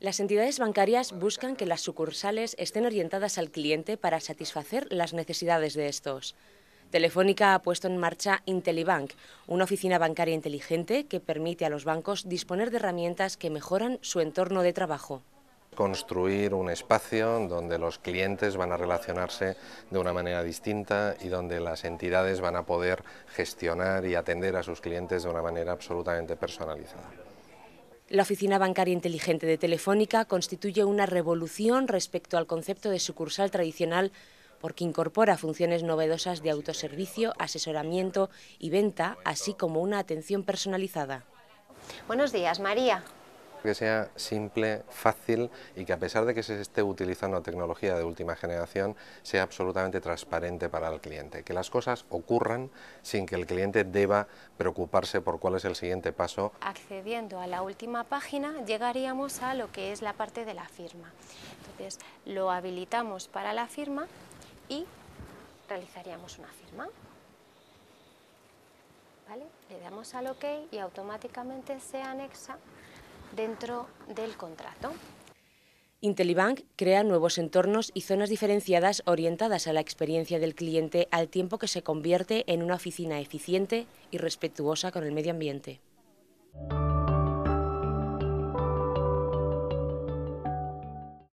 Las entidades bancarias buscan que las sucursales estén orientadas al cliente para satisfacer las necesidades de estos. Telefónica ha puesto en marcha IntelliBank, una oficina bancaria inteligente que permite a los bancos disponer de herramientas que mejoran su entorno de trabajo construir un espacio donde los clientes van a relacionarse de una manera distinta y donde las entidades van a poder gestionar y atender a sus clientes de una manera absolutamente personalizada. La oficina bancaria inteligente de Telefónica constituye una revolución respecto al concepto de sucursal tradicional porque incorpora funciones novedosas de autoservicio, asesoramiento y venta, así como una atención personalizada. Buenos días, María que sea simple, fácil y que a pesar de que se esté utilizando tecnología de última generación, sea absolutamente transparente para el cliente, que las cosas ocurran sin que el cliente deba preocuparse por cuál es el siguiente paso. Accediendo a la última página llegaríamos a lo que es la parte de la firma. Entonces lo habilitamos para la firma y realizaríamos una firma. ¿Vale? Le damos al OK y automáticamente se anexa dentro del contrato. Intelibank crea nuevos entornos y zonas diferenciadas orientadas a la experiencia del cliente al tiempo que se convierte en una oficina eficiente y respetuosa con el medio ambiente.